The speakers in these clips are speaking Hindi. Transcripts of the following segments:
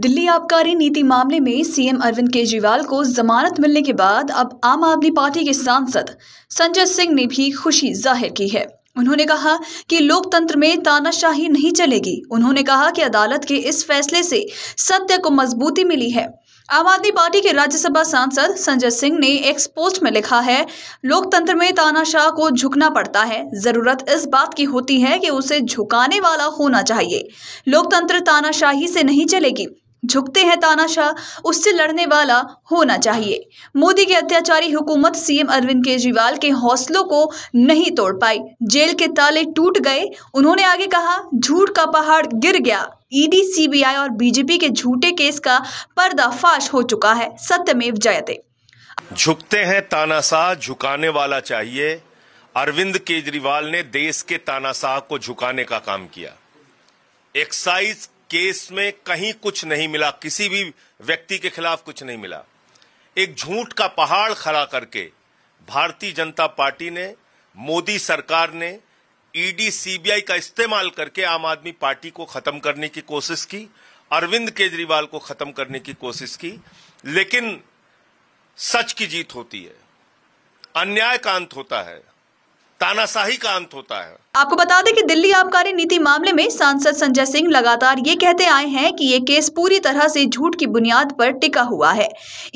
दिल्ली आबकारी नीति मामले में सीएम अरविंद केजरीवाल को जमानत मिलने के बाद अब आम आदमी पार्टी के सांसद संजय सिंह ने भी खुशी जाहिर की है उन्होंने कहा कि लोकतंत्र में तानाशाही नहीं चलेगी उन्होंने कहा कि अदालत के इस फैसले से सत्य को मजबूती मिली है आम आदमी पार्टी के राज्यसभा सांसद संजय सिंह ने एक्स पोस्ट में लिखा है लोकतंत्र में तानाशाह को झुकना पड़ता है जरूरत इस बात की होती है कि उसे झुकाने वाला होना चाहिए लोकतंत्र तानाशाही से नहीं चलेगी झुकते हैं तानाशाह उससे लड़ने वाला होना चाहिए मोदी की अत्याचारी हुकूमत सीएम अरविंद केजरीवाल के हौसलों को नहीं तोड़ पाई जेल के ताले टूट गए उन्होंने आगे कहा झूठ का पहाड़ गिर गया ईडी सीबीआई और बीजेपी के झूठे केस का पर्दाफाश हो चुका है सत्यमेव जयते झुकते हैं तानाशाह झुकाने वाला चाहिए अरविंद केजरीवाल ने देश के तानाशाह को झुकाने का काम किया एक्साइज केस में कहीं कुछ नहीं मिला किसी भी व्यक्ति के खिलाफ कुछ नहीं मिला एक झूठ का पहाड़ खड़ा करके भारतीय जनता पार्टी ने मोदी सरकार ने ईडी सीबीआई का इस्तेमाल करके आम आदमी पार्टी को खत्म करने की कोशिश की अरविंद केजरीवाल को खत्म करने की कोशिश की लेकिन सच की जीत होती है अन्याय का अंत होता है तानाशाही का अंत होता है आपको बता दें कि दिल्ली आबकारी नीति मामले में सांसद संजय सिंह लगातार ये कहते आए हैं कि ये केस पूरी तरह से झूठ की बुनियाद पर टिका हुआ है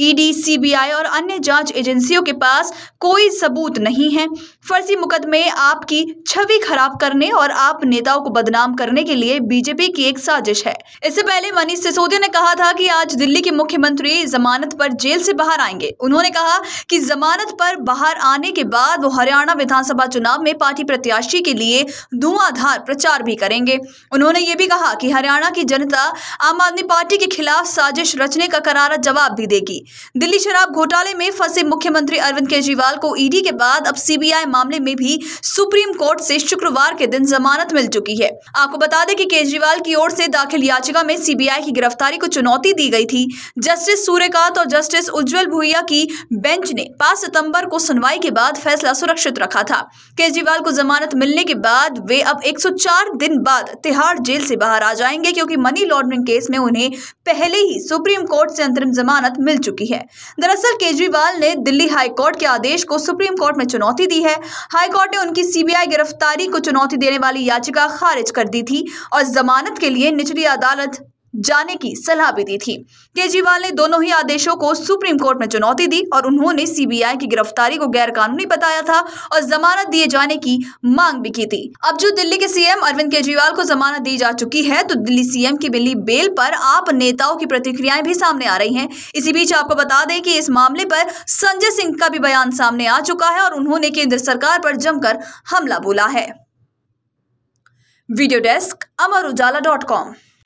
ईडी सीबीआई और अन्य जांच एजेंसियों के पास कोई सबूत नहीं है फर्जी मुकदमे आपकी छवि खराब करने और आप नेताओं को बदनाम करने के लिए बीजेपी की एक साजिश है इससे पहले मनीष सिसोदिया ने कहा था की आज दिल्ली के मुख्यमंत्री जमानत पर जेल से बाहर आएंगे उन्होंने कहा की जमानत पर बाहर आने के बाद वो हरियाणा विधानसभा चुनाव में पार्टी प्रत्याशी के लिए लिए धुआंधार प्रचार भी करेंगे उन्होंने ये भी कहा कि हरियाणा की जनता आम आदमी पार्टी के खिलाफ साजिश रचने का करारा जवाब भी देगी दिल्ली शराब घोटाले में फंसे मुख्यमंत्री अरविंद केजरीवाल को ईडी के बाद अब सीबीआई मामले में भी सुप्रीम कोर्ट से शुक्रवार के दिन जमानत मिल चुकी है आपको बता दें कि केजरीवाल की ओर से दाखिल याचिका में सीबीआई की गिरफ्तारी को चुनौती दी गई थी जस्टिस सूर्यकांत और जस्टिस उज्जवल भूया की बेंच ने पांच सितंबर को सुनवाई के बाद फैसला सुरक्षित रखा था केजरीवाल को जमानत मिलने के बाद वे अब 104 दिन बाद तिहाड़ जेल से बाहर आ जाएंगे क्योंकि मनी लॉन्ड्रिंग केस में उन्हें पहले ही सुप्रीम कोर्ट से अंतरिम जमानत मिल चुकी है दरअसल केजरीवाल ने दिल्ली हाईकोर्ट के आदेश को सुप्रीम कोर्ट में चुनौती दी है हाईकोर्ट ने उनकी सीबीआई गिरफ्तारी को चुनौती देने वाली याचिका खारिज कर दी थी और जमानत के लिए निचली अदालत जाने की सलाह भी दी थी केजरीवाल ने दोनों ही आदेशों को सुप्रीम कोर्ट में चुनौती दी और उन्होंने सीबीआई की गिरफ्तारी को गैरकानूनी बताया था और जमानत दिए जाने की मांग भी की थी अब जो दिल्ली के सीएम अरविंद केजरीवाल को जमानत दी जा चुकी है तो दिल्ली सीएम की मिली बेल पर आप नेताओं की प्रतिक्रियाएं भी सामने आ रही है इसी बीच आपको बता दें कि इस मामले पर संजय सिंह का भी बयान सामने आ चुका है और उन्होंने केंद्र सरकार पर जमकर हमला बोला है video desk Amar Ujala dot com